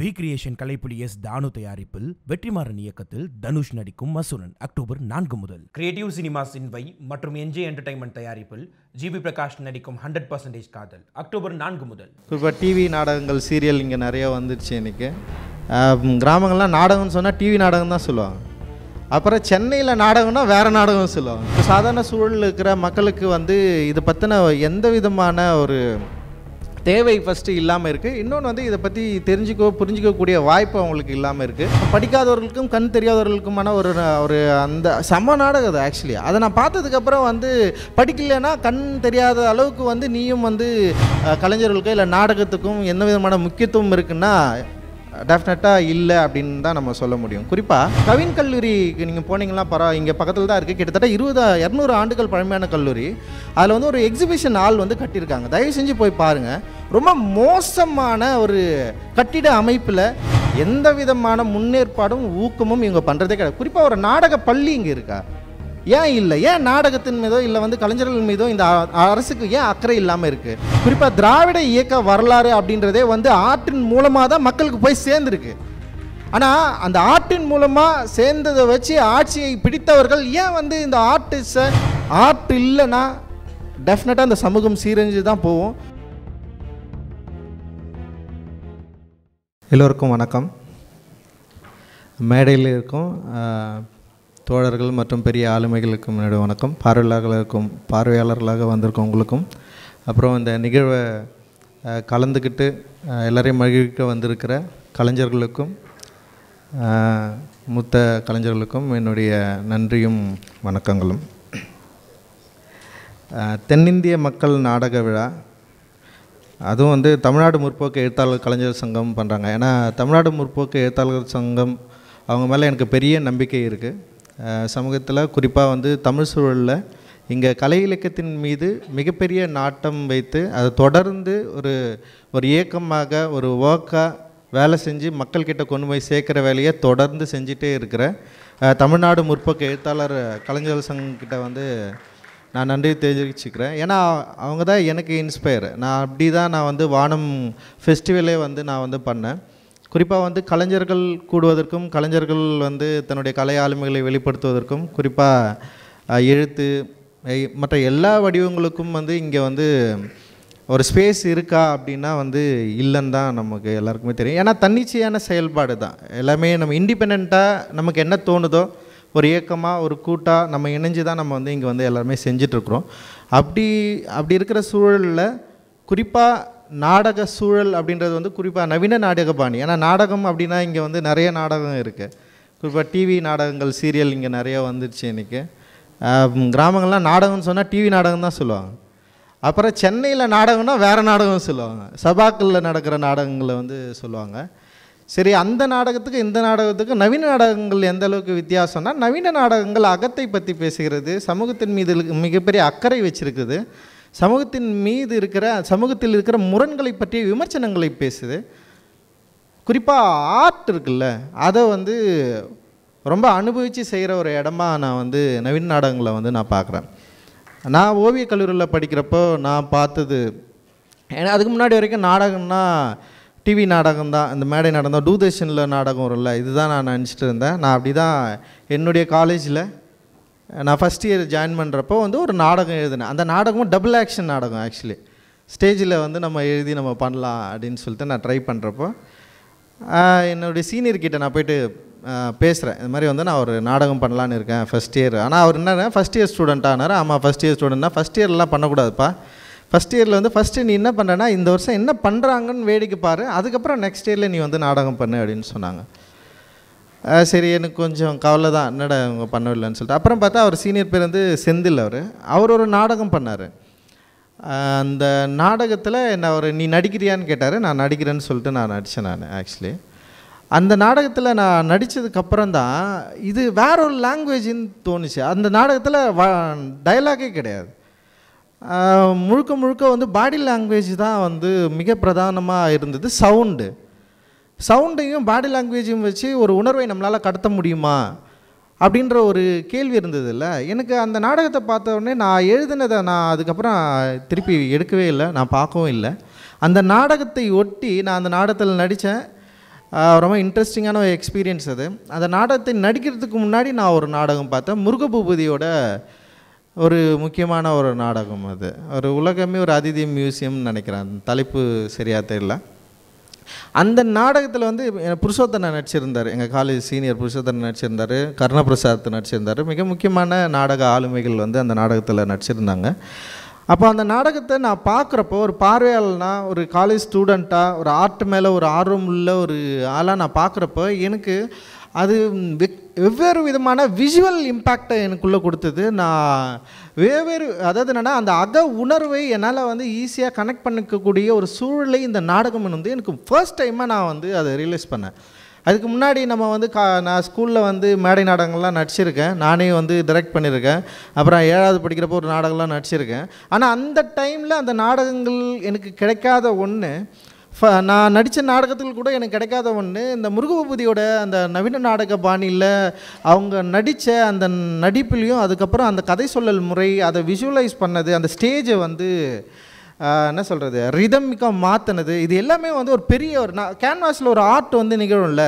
we creation Kalaipuli S தானு தயாரிப்பில் வெற்றிமாறன் இயக்கத்தில் தனுஷ் நடிக்கும் மசூரன் அக்டோபர் நான்கு முதல் கிரியேட்டிவ் சினிமாஸ் சின்வை மற்றும் என்ஜே என்டர்டைன்மெண்ட் தயாரிப்பில் ஜிபி பிரகாஷ் நடிக்கும் ஹண்ட்ரட் பர்சன்டேஜ் காதல் அக்டோபர் நான்கு முதல் இப்போ டிவி நாடகங்கள் சீரியல் இங்கே நிறைய வந்துடுச்சு எனக்கு கிராமங்கள்லாம் நாடகம்னு சொன்னால் டிவி நாடகம் தான் சொல்லுவாங்க அப்புறம் சென்னையில் நாடகம்னா வேறு நாடகம் சொல்லுவாங்க சாதாரண சூழலில் இருக்கிற மக்களுக்கு வந்து இதை பற்றின எந்த விதமான ஒரு தேவை ஃபஸ்ட்டு இல்லாமல் இருக்குது இன்னொன்று வந்து இதை பற்றி தெரிஞ்சுக்கோ புரிஞ்சிக்கக்கூடிய வாய்ப்பு அவங்களுக்கு இல்லாமல் இருக்குது படிக்காதவர்களுக்கும் கண் தெரியாதவர்களுக்குமான ஒரு ஒரு அந்த சம நாடகம் அது ஆக்சுவலி அதை நான் பார்த்ததுக்கப்புறம் வந்து படிக்கலைன்னா கண் தெரியாத அளவுக்கு வந்து நீயும் வந்து கலைஞர்களுக்கும் இல்லை நாடகத்துக்கும் என்ன விதமான முக்கியத்துவம் இருக்குன்னா டெஃபினட்டாக இல்லை அப்படின்னு தான் நம்ம சொல்ல முடியும் குறிப்பாக கவின் கல்லூரிக்கு நீங்கள் போனீங்கன்னா பரவா இங்கே பக்கத்தில் தான் இருக்குது கிட்டத்தட்ட இருபது இரநூறு ஆண்டுகள் பழமையான கல்லூரி அதில் வந்து ஒரு எக்ஸிபிஷன் ஆள் வந்து கட்டியிருக்காங்க தயவு செஞ்சு போய் பாருங்கள் ரொம்ப மோசமான ஒரு கட்டிட அமைப்பில் எந்த விதமான முன்னேற்பாடும் ஊக்கமும் இவங்க பண்ணுறதே கிடையாது குறிப்பாக ஒரு நாடக பள்ளி இங்கே இருக்கா ஏன் இல்லை ஏன் நாடகத்தின் மீதோ இல்லை வந்து கலைஞர்கள் மீதோ இந்த அரசுக்கு ஏன் அக்கறை இல்லாமல் இருக்குது குறிப்பாக திராவிட இயக்க வரலாறு அப்படின்றதே வந்து ஆற்றின் மூலமாக தான் மக்களுக்கு போய் சேர்ந்துருக்கு ஆனால் அந்த ஆட்டின் மூலமாக சேர்ந்ததை வச்சு ஆட்சியை பிடித்தவர்கள் ஏன் வந்து இந்த ஆர்டிஸ்டை ஆர்ட் இல்லைன்னா டெஃபினட்டாக அந்த சமூகம் சீரழிஞ்சு தான் போவோம் எல்லோருக்கும் வணக்கம் மேடையில் இருக்கும் தோழர்கள் மற்றும் பெரிய ஆளுமைகளுக்கும் என்னுடைய வணக்கம் பார்வையாளர்களுக்கும் பார்வையாளர்களாக வந்திருக்கும் உங்களுக்கும் அப்புறம் இந்த நிகழ்வை கலந்துக்கிட்டு எல்லோரையும் மகிழ்விக்க வந்திருக்கிற கலைஞர்களுக்கும் மூத்த கலைஞர்களுக்கும் என்னுடைய நன்றியும் வணக்கங்களும் தென்னிந்திய மக்கள் நாடக விழா அதுவும் வந்து தமிழ்நாடு முற்போக்கு எழுத்தாளர் கலைஞர் சங்கம் பண்ணுறாங்க ஏன்னா தமிழ்நாடு முற்போக்கு எழுத்தாளர் சங்கம் அவங்க மேலே எனக்கு பெரிய நம்பிக்கை இருக்குது சமூகத்தில் குறிப்பாக வந்து தமிழ் சூழலில் இங்கே கலை இலக்கியத்தின் மீது மிகப்பெரிய நாட்டம் வைத்து அதை தொடர்ந்து ஒரு ஒரு இயக்கமாக ஒரு ஒர்க்காக வேலை செஞ்சு மக்கள்கிட்ட கொண்டு போய் சேர்க்குற வேலையை தொடர்ந்து செஞ்சிட்டே இருக்கிற தமிழ்நாடு முற்போக்கு எழுத்தாளர் கலைஞர் சங்கிட்ட வந்து நான் நன்றி தெரிஞ்சுக்கிறேன் ஏன்னா அவங்க தான் எனக்கு இன்ஸ்பயர் நான் அப்படி தான் நான் வந்து வானம் ஃபெஸ்டிவலே வந்து நான் வந்து பண்ணேன் குறிப்பாக வந்து கலைஞர்கள் கூடுவதற்கும் கலைஞர்கள் வந்து தன்னுடைய கலை ஆளுமைகளை வெளிப்படுத்துவதற்கும் குறிப்பாக எழுத்து மற்ற எல்லா வடிவங்களுக்கும் வந்து இங்கே வந்து ஒரு ஸ்பேஸ் இருக்கா அப்படின்னா வந்து இல்லைன்னு தான் நமக்கு எல்லாருக்குமே தெரியும் ஏன்னா தன்னிச்சையான செயல்பாடு தான் எல்லாமே நம்ம இண்டிபெண்ட்டாக நமக்கு என்ன தோணுதோ ஒரு இயக்கமாக ஒரு கூட்டாக நம்ம இணைஞ்சு தான் நம்ம வந்து இங்கே வந்து எல்லாருமே செஞ்சிட்ருக்குறோம் அப்படி அப்படி இருக்கிற சூழலில் குறிப்பாக நாடக சூழல் அப்படின்றது வந்து குறிப்பாக நவீன நாடக பாணி ஏன்னா நாடகம் அப்படின்னா இங்கே வந்து நிறைய நாடகம் இருக்குது குறிப்பாக டிவி நாடகங்கள் சீரியல் இங்கே நிறையா வந்துடுச்சு இன்றைக்கி கிராமங்கள்லாம் நாடகம்னு சொன்னால் டிவி நாடகம் தான் சொல்லுவாங்க அப்புறம் சென்னையில் நாடகம்னா வேறு நாடகம் சொல்லுவாங்க சபாக்களில் நடக்கிற நாடகங்களை வந்து சொல்லுவாங்க சரி அந்த நாடகத்துக்கு இந்த நாடகத்துக்கு நவீன நாடகங்கள் எந்த அளவுக்கு வித்தியாசம்னா நவீன நாடகங்கள் அகத்தை பற்றி பேசுகிறது சமூகத்தின் மீது மிகப்பெரிய அக்கறை வச்சுருக்குது சமூகத்தின் மீது இருக்கிற சமூகத்தில் இருக்கிற முரண்களை பற்றிய விமர்சனங்களை பேசுது குறிப்பாக ஆர்ட் இருக்குல்ல அதை வந்து ரொம்ப அனுபவித்து செய்கிற ஒரு இடமா நான் வந்து நவீன நாடகங்களை வந்து நான் பார்க்குறேன் நான் ஓவியக் கல்லூரியில் படிக்கிறப்போ நான் பார்த்தது ஏன்னா அதுக்கு முன்னாடி வரைக்கும் நாடகம்னா டிவி நாடகம் தான் இந்த மேடை நாடகம் தான் தூர்தர்ஷனில் நாடகம் வரும்ல இதுதான் நான் நினச்சிட்டு இருந்தேன் நான் அப்படி தான் என்னுடைய காலேஜில் நான் ஃபஸ்ட் இயர் ஜாயின் பண்ணுறப்போ வந்து ஒரு நாடகம் எழுதினேன் அந்த நாடகமும் டபுள் ஆக்ஷன் நாடகம் ஆக்சுவலி ஸ்டேஜில் வந்து நம்ம எழுதி நம்ம பண்ணலாம் அப்படின்னு சொல்லிட்டு நான் ட்ரை பண்ணுறப்போ என்னுடைய சீனியர்கிட்ட நான் போயிட்டு பேசுகிறேன் இது மாதிரி வந்து நான் ஒரு நாடகம் பண்ணலான்னு இருக்கேன் ஃபஸ்ட் இயர் ஆனால் அவர் என்ன ஃபஸ்ட் இயர் ஸ்டூடெண்ட்டானார் ஆமாம் ஃபஸ்ட் இயர் ஸ்டூடெண்ட்னா ஃபஸ்ட் இயர்லாம் பண்ணக்கூடாதுப்பா ஃபஸ்ட் இயரில் வந்து ஃபஸ்ட்டு நீ என்ன பண்ணுறேன்னா இந்த வருஷம் என்ன பண்ணுறாங்கன்னு வேடிக்கை பாரு அதுக்கப்புறம் நெக்ஸ்ட் இயரில் நீ வந்து நாடகம் பண்ணு அப்படின்னு சொன்னாங்க சரி எனக்கு கொஞ்சம் கவலை தான் என்னடா இவங்க பண்ணவில்லைன்னு சொல்லிட்டு அப்புறம் பார்த்தா அவர் சீனியர் பேர் வந்து செந்தில் அவர் அவர் ஒரு நாடகம் பண்ணார் அந்த நாடகத்தில் என்ன அவர் நீ நடிக்கிறியான்னு கேட்டார் நான் நடிக்கிறேன்னு சொல்லிட்டு நான் நடித்தேன் நான் ஆக்சுவலி அந்த நாடகத்தில் நான் நடித்ததுக்கப்புறம் தான் இது வேற ஒரு லாங்குவேஜின்னு தோணுச்சு அந்த நாடகத்தில் வ டைலாகே கிடையாது முழுக்க முழுக்க வந்து பாடி லாங்குவேஜ் தான் வந்து மிக பிரதானமாக இருந்தது சவுண்டு சவுண்டையும் பாடி லாங்குவேஜையும் வச்சு ஒரு உணர்வை நம்மளால் கடத்த முடியுமா அப்படின்ற ஒரு கேள்வி இருந்ததில்ல எனக்கு அந்த நாடகத்தை பார்த்தோடனே நான் எழுதினதை நான் அதுக்கப்புறம் திருப்பி எடுக்கவே இல்லை நான் பார்க்கவும் இல்லை அந்த நாடகத்தை ஒட்டி நான் அந்த நாடகத்தில் நடித்தேன் ரொம்ப இன்ட்ரெஸ்டிங்கான ஒரு எக்ஸ்பீரியன்ஸ் அது அந்த நாடகத்தை நடிக்கிறதுக்கு முன்னாடி நான் ஒரு நாடகம் பார்த்தேன் முருகபூபதியோட ஒரு முக்கியமான ஒரு நாடகம் அது ஒரு உலகமே ஒரு அதிதி மியூசியம்னு நினைக்கிறேன் தலைப்பு சரியாக தெரியல அந்த நாடகத்தில் வந்து புருஷோத்தனை நடிச்சிருந்தார் எங்கள் காலேஜ் சீனியர் புருஷோத்தனை நடிச்சிருந்தார் கர்ணபிரசாத் நடிச்சிருந்தார் மிக முக்கியமான நாடக ஆளுமைகள் வந்து அந்த நாடகத்தில் நடிச்சிருந்தாங்க அப்போ அந்த நாடகத்தை நான் பார்க்குறப்போ ஒரு பார்வையாளனா ஒரு காலேஜ் ஸ்டூடெண்ட்டாக ஒரு ஆர்ட் மேலே ஒரு ஆர்வம் உள்ள ஒரு ஆளாக நான் பார்க்குறப்போ எனக்கு அது வெவ்வேறு விதமான விஷுவல் இம்பேக்டை எனக்குள்ளே கொடுத்தது நான் வெவ்வேறு அதாவது என்னென்னா அந்த அக உணர்வை என்னால் வந்து ஈஸியாக கனெக்ட் பண்ணிக்கக்கூடிய ஒரு சூழலை இந்த நாடகம் வந்து எனக்கு ஃபர்ஸ்ட் டைமாக நான் வந்து அதை ரியலைஸ் பண்ணேன் அதுக்கு முன்னாடி நம்ம வந்து கா நான் ஸ்கூலில் வந்து மேடை நாடகங்கள்லாம் நடிச்சிருக்கேன் நானே வந்து டிரெக்ட் பண்ணியிருக்கேன் அப்புறம் ஏழாவது படிக்கிறப்போ ஒரு நாடகம்லாம் நடிச்சிருக்கேன் ஆனால் அந்த டைமில் அந்த நாடகங்கள் எனக்கு கிடைக்காத ஒன்று நான் நடித்த நாடகத்தில் கூட எனக்கு கிடைக்காத ஒன்று இந்த முருகபூதியோட அந்த நவீன நாடக பாணியில் அவங்க நடித்த அந்த நடிப்புலேயும் அதுக்கப்புறம் அந்த கதை சொல்லல் முறை அதை விஷுவலைஸ் பண்ணது அந்த ஸ்டேஜை வந்து என்ன சொல்கிறது ரிதமிக்காக மாற்றினது இது எல்லாமே வந்து ஒரு பெரிய ஒரு நான் கேன்வாஸில் ஒரு ஆர்ட் வந்து நிகழும்ல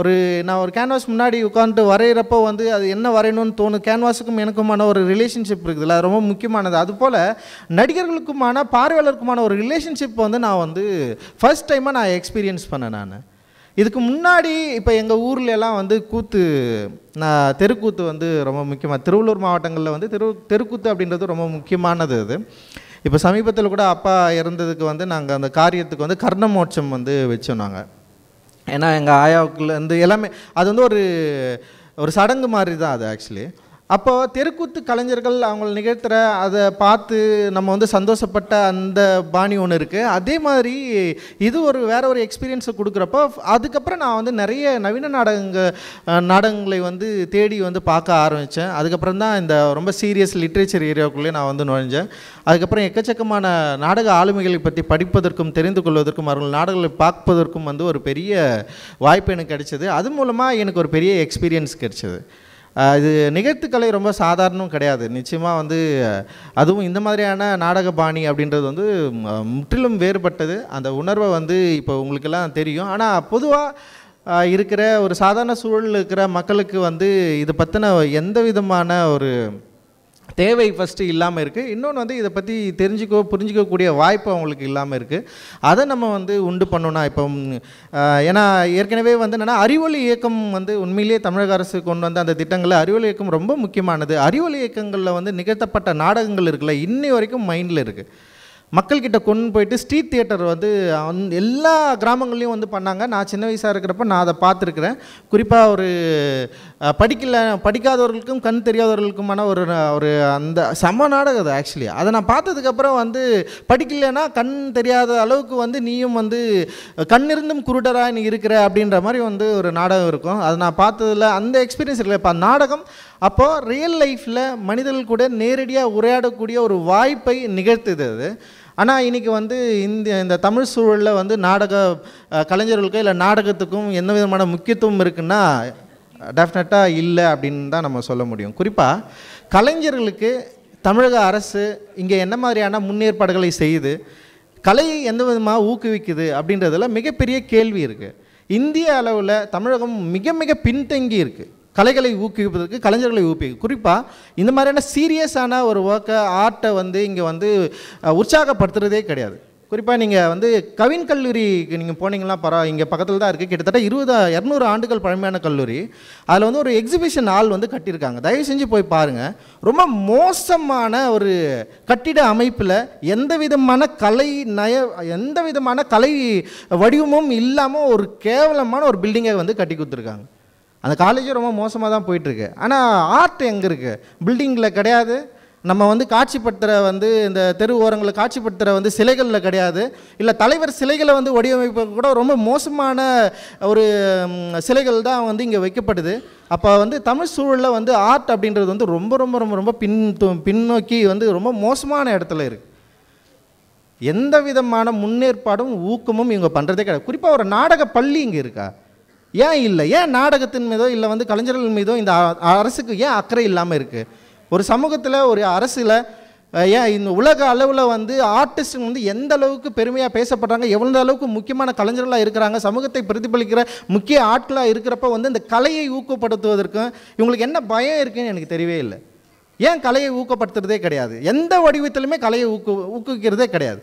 ஒரு நான் ஒரு கேன்வாஸ் முன்னாடி உட்காந்துட்டு வரைகிறப்போ வந்து அது என்ன வரையணும்னு தோணும் கேன்வாஸுக்கும் எனக்குமான ஒரு ரிலேஷன்ஷிப் இருக்குதுல்ல அது ரொம்ப முக்கியமானது அதுபோல் நடிகர்களுக்குமான பார்வையாளருக்குமான ஒரு ரிலேஷன்ஷிப் வந்து நான் வந்து ஃபஸ்ட் டைமாக நான் எக்ஸ்பீரியன்ஸ் பண்ணேன் நான் இதுக்கு முன்னாடி இப்போ எங்கள் ஊர்லெலாம் வந்து கூத்து நான் தெருக்கூத்து வந்து ரொம்ப முக்கியமாக திருவள்ளூர் மாவட்டங்களில் வந்து தெரு தெருக்கூத்து அப்படின்றது ரொம்ப முக்கியமானது அது இப்போ சமீபத்தில் கூட அப்பா இறந்ததுக்கு வந்து நாங்கள் அந்த காரியத்துக்கு வந்து கர்ணமோட்சம் வந்து வச்சோம் நாங்கள் ஏன்னா எங்கள் ஆயாவுக்குள்ளேருந்து எல்லாமே அது வந்து ஒரு ஒரு சடங்கு மாதிரி தான் அது ஆக்சுவலி அப்போ தெருக்கூத்து கலைஞர்கள் அவங்கள நிகழ்த்துகிற அதை பார்த்து நம்ம வந்து சந்தோஷப்பட்ட அந்த பாணி ஒன்று இருக்குது அதே மாதிரி இது ஒரு வேற ஒரு எக்ஸ்பீரியன்ஸை கொடுக்குறப்போ அதுக்கப்புறம் நான் வந்து நிறைய நவீன நாடக நாடகங்களை வந்து தேடி வந்து பார்க்க ஆரம்பித்தேன் அதுக்கப்புறம் தான் இந்த ரொம்ப சீரியஸ் லிட்ரேச்சர் ஏரியாவுக்குள்ளேயே நான் வந்து நுழைஞ்சேன் அதுக்கப்புறம் எக்கச்சக்கமான நாடக ஆளுமைகளை பற்றி படிப்பதற்கும் தெரிந்து கொள்வதற்கும் அவர்கள் நாடகங்களை பார்ப்பதற்கும் வந்து ஒரு பெரிய வாய்ப்பு எனக்கு கிடைச்சது அது மூலமாக எனக்கு ஒரு பெரிய எக்ஸ்பீரியன்ஸ் கிடைச்சது இது நிகழ்த்துக்கலை ரொம்ப சாதாரணம் கிடையாது நிச்சயமாக வந்து அதுவும் இந்த மாதிரியான நாடக பாணி அப்படின்றது வந்து முற்றிலும் வேறுபட்டது அந்த உணர்வை வந்து இப்போ உங்களுக்கெல்லாம் தெரியும் ஆனால் பொதுவாக இருக்கிற ஒரு சாதாரண சூழலில் இருக்கிற மக்களுக்கு வந்து இதை பற்றின எந்த விதமான ஒரு தேவை ஃபஸ்ட்டு இல்லாமல் இருக்குது இன்னொன்று வந்து இதை பற்றி தெரிஞ்சுக்கோ புரிஞ்சிக்கக்கூடிய வாய்ப்பு அவங்களுக்கு இல்லாமல் இருக்குது அதை நம்ம வந்து உண்டு பண்ணோன்னா இப்போ ஏன்னா ஏற்கனவே வந்து என்னென்னா அறிவொளி இயக்கம் வந்து உண்மையிலேயே தமிழக அரசு கொண்டு வந்த அந்த திட்டங்களில் அறிவொளி இயக்கம் ரொம்ப முக்கியமானது அறிவொளி இயக்கங்களில் வந்து நிகழ்த்தப்பட்ட நாடகங்கள் இருக்குல்ல இன்னி வரைக்கும் மைண்டில் இருக்குது மக்கள்கிட்ட கொண்டு போயிட்டு ஸ்ட்ரீட் தியேட்டர் வந்து எல்லா கிராமங்கள்லேயும் வந்து பண்ணாங்க நான் சின்ன வயசாக இருக்கிறப்ப நான் அதை பார்த்துருக்குறேன் குறிப்பாக ஒரு படிக்கல படிக்காதவர்களுக்கும் கண் தெரியாதவர்களுக்குமான ஒரு ஒரு அந்த சம நாடகம் அது ஆக்சுவலி அதை நான் பார்த்ததுக்கப்புறம் வந்து படிக்கலைன்னா கண் தெரியாத அளவுக்கு வந்து நீயும் வந்து கண்ணிருந்தும் குருடராக நீ இருக்கிற அப்படின்ற மாதிரி வந்து ஒரு நாடகம் இருக்கும் அதை நான் பார்த்ததில் அந்த எக்ஸ்பீரியன்ஸ் இல்லை இப்போ நாடகம் அப்போது ரியல் லைஃப்பில் மனிதர்கள் கூட நேரடியாக உரையாடக்கூடிய ஒரு வாய்ப்பை நிகழ்த்துது அது ஆனால் இன்றைக்கி வந்து இந்த இந்த தமிழ் சூழலில் வந்து நாடக கலைஞர்களுக்கு இல்லை நாடகத்துக்கும் எந்த விதமான முக்கியத்துவம் இருக்குன்னா டெஃபினட்டாக இல்லை அப்படின்னு தான் நம்ம சொல்ல முடியும் குறிப்பாக கலைஞர்களுக்கு தமிழக அரசு இங்கே என்ன மாதிரியான முன்னேற்பாடுகளை செய்யுது கலையை எந்த விதமாக ஊக்குவிக்குது அப்படின்றதுல மிகப்பெரிய கேள்வி இருக்குது இந்திய அளவில் தமிழகம் மிக மிக பின்தங்கி இருக்குது கலைகளை ஊக்குவிப்பதற்கு கலைஞர்களை ஊக்குவிக்கும் குறிப்பாக இந்த மாதிரியான சீரியஸான ஒரு ஒர்க்கை ஆர்ட்டை வந்து இங்கே வந்து உற்சாகப்படுத்துகிறதே கிடையாது குறிப்பாக நீங்கள் வந்து கவின் கல்லூரிக்கு நீங்கள் போனீங்கன்னா பரவ இங்கே பக்கத்தில் தான் இருக்குது கிட்டத்தட்ட இருபது இரநூறு ஆண்டுகள் பழமையான கல்லூரி அதில் வந்து ஒரு எக்ஸிபிஷன் ஆள் வந்து கட்டியிருக்காங்க தயவு செஞ்சு போய் பாருங்கள் ரொம்ப மோசமான ஒரு கட்டிட அமைப்பில் எந்த விதமான கலை நய எந்த விதமான கலை வடிவமும் இல்லாமல் ஒரு கேவலமான ஒரு பில்டிங்கை வந்து கட்டி கொடுத்துருக்காங்க அந்த காலேஜும் ரொம்ப மோசமாக தான் போயிட்டுருக்கு ஆனால் ஆர்ட் எங்கே இருக்குது பில்டிங்கில் கிடையாது நம்ம வந்து காட்சிப்படுத்துகிற வந்து இந்த தெரு ஓரங்களை காட்சிப்படுத்துகிற வந்து சிலைகளில் கிடையாது இல்லை தலைவர் சிலைகளை வந்து வடிவமைப்பு கூட ரொம்ப மோசமான ஒரு சிலைகள் தான் வந்து இங்கே வைக்கப்படுது அப்போ வந்து தமிழ் சூழலில் வந்து ஆர்ட் அப்படின்றது வந்து ரொம்ப ரொம்ப ரொம்ப ரொம்ப பின் பின்னோக்கி வந்து ரொம்ப மோசமான இடத்துல இருக்குது எந்த விதமான முன்னேற்பாடும் ஊக்கமும் இவங்க பண்ணுறதே கிடையாது குறிப்பாக ஒரு நாடக பள்ளி இங்கே இருக்கா ஏன் இல்லை ஏன் நாடகத்தின் மீதோ இல்லை வந்து கலைஞர்கள் மீதோ இந்த அரசுக்கு ஏன் அக்கறை இல்லாமல் இருக்குது ஒரு சமூகத்தில் ஒரு அரசில் ஏன் இந்த உலக அளவில் வந்து ஆர்டிஸ்ட் வந்து எந்த அளவுக்கு பெருமையாக பேசப்படுறாங்க எவ்வளோ அளவுக்கு முக்கியமான கலைஞர்களாக இருக்கிறாங்க சமூகத்தை பிரதிபலிக்கிற முக்கிய ஆட்களாக இருக்கிறப்ப வந்து இந்த கலையை ஊக்கப்படுத்துவதற்கும் இவங்களுக்கு என்ன பயம் இருக்குன்னு எனக்கு தெரியவே இல்லை ஏன் கலையை ஊக்கப்படுத்துறதே கிடையாது எந்த வடிவத்திலுமே கலையை ஊக்கு ஊக்குவிக்கிறதே கிடையாது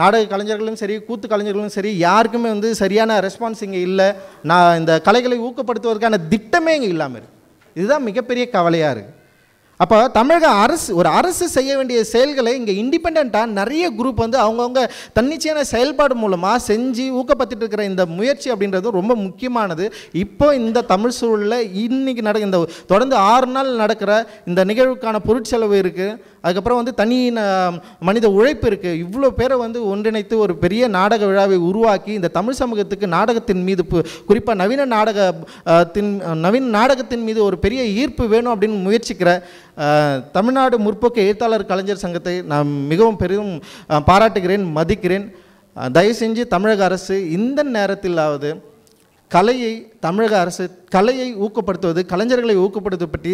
நாடக கலைஞர்களும் சரி கூத்து கலைஞர்களும் சரி யாருக்குமே வந்து சரியான ரெஸ்பான்ஸ் இங்கே இல்லை நான் இந்த கலைகளை ஊக்கப்படுத்துவதற்கான திட்டமே இங்கே இல்லாமல் இருக்குது இதுதான் மிகப்பெரிய கவலையாக இருக்குது அப்போ தமிழக அரசு ஒரு அரசு செய்ய வேண்டிய செயல்களை இங்கே இண்டிபெண்ட்டாக நிறைய குரூப் வந்து அவங்கவுங்க தன்னிச்சையான செயல்பாடு மூலமாக செஞ்சு ஊக்கப்பட்டு இருக்கிற இந்த முயற்சி அப்படின்றது ரொம்ப முக்கியமானது இப்போ இந்த தமிழ் சூழலில் இன்றைக்கி நட இந்த தொடர்ந்து ஆறு நாள் நடக்கிற இந்த நிகழ்வுக்கான பொருட்செலவு இருக்குது அதுக்கப்புறம் வந்து தனி மனித உழைப்பு இருக்குது இவ்வளோ பேரை வந்து ஒன்றிணைத்து ஒரு பெரிய நாடக விழாவை உருவாக்கி இந்த தமிழ் சமூகத்துக்கு நாடகத்தின் மீது குறிப்பாக நவீன நாடகத்தின் நவீன நாடகத்தின் மீது ஒரு பெரிய ஈர்ப்பு வேணும் அப்படின்னு முயற்சிக்கிற தமிழ்நாடு முற்போக்கு எழுத்தாளர் கலைஞர் சங்கத்தை நான் மிகவும் பெரிதும் பாராட்டுகிறேன் மதிக்கிறேன் தயவு செஞ்சு தமிழக அரசு இந்த நேரத்திலாவது கலையை தமிழக அரசு கலையை ஊக்கப்படுத்துவது கலைஞர்களை ஊக்கப்படுத்துவது பற்றி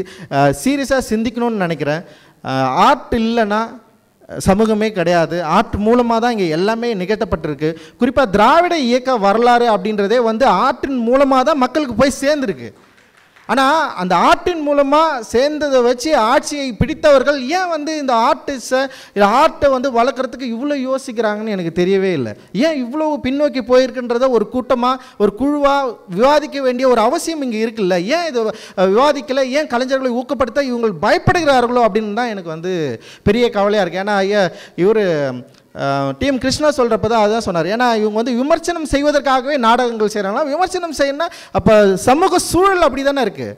சீரியஸாக சிந்திக்கணும்னு நினைக்கிறேன் ஆர்ட் இல்லைன்னா சமூகமே கிடையாது ஆர்ட் மூலமாக தான் இங்கே எல்லாமே நிகழ்த்தப்பட்டிருக்கு குறிப்பாக திராவிட இயக்க வரலாறு அப்படின்றதே வந்து ஆர்ட்டின் மூலமாக தான் மக்களுக்கு போய் சேர்ந்துருக்கு ஆனால் அந்த ஆர்ட்டின் மூலமாக சேர்ந்ததை வச்சு ஆட்சியை பிடித்தவர்கள் ஏன் வந்து இந்த ஆர்டிஸ்டை ஆர்ட்டை வந்து வளர்க்குறதுக்கு இவ்வளோ யோசிக்கிறாங்கன்னு எனக்கு தெரியவே இல்லை ஏன் இவ்வளோ பின்னோக்கி போயிருக்குன்றத ஒரு கூட்டமாக ஒரு குழுவாக விவாதிக்க வேண்டிய ஒரு அவசியம் இங்கே இருக்குல்ல ஏன் இதை விவாதிக்கலை ஏன் கலைஞர்களை ஊக்கப்படுத்த இவங்க பயப்படுகிறார்களோ அப்படின்னு தான் எனக்கு வந்து பெரிய கவலையாக இருக்குது ஏன்னா ஐயா இவர் டிஎம் கிருஷ்ணா சொல்கிறப்ப தான் அதுதான் சொன்னார் ஏன்னா இவங்க வந்து விமர்சனம் செய்வதற்காகவே நாடகங்கள் செய்கிறாங்களா விமர்சனம் செய்யணும் அப்போ சமூக சூழல் அப்படி தானே இருக்குது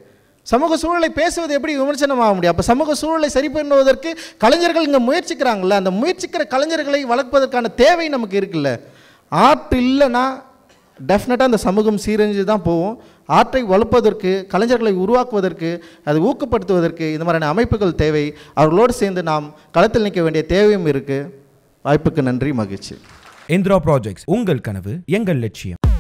சமூக சூழலை பேசுவது எப்படி விமர்சனம் ஆக முடியும் அப்போ சமூக சூழலை சரி பண்ணுவதற்கு கலைஞர்கள் இங்கே முயற்சிக்கிறாங்கள்ல அந்த முயற்சிக்கிற கலைஞர்களை வளர்ப்பதற்கான தேவை நமக்கு இருக்குல்ல ஆர்ட் இல்லைன்னா டெஃபினட்டாக அந்த சமூகம் சீரழிஞ்சு தான் போவோம் ஆற்றை வளர்ப்பதற்கு கலைஞர்களை உருவாக்குவதற்கு அதை ஊக்கப்படுத்துவதற்கு இந்த மாதிரியான அமைப்புகள் தேவை அவர்களோடு சேர்ந்து நாம் களத்தில் நிற்க வேண்டிய தேவையும் இருக்குது வாய்ப்புக்கு நன்றி மகிழ்ச்சி இந்திரா ப்ராஜெக்ட்ஸ் உங்கள் கனவு எங்கள் லட்சியம்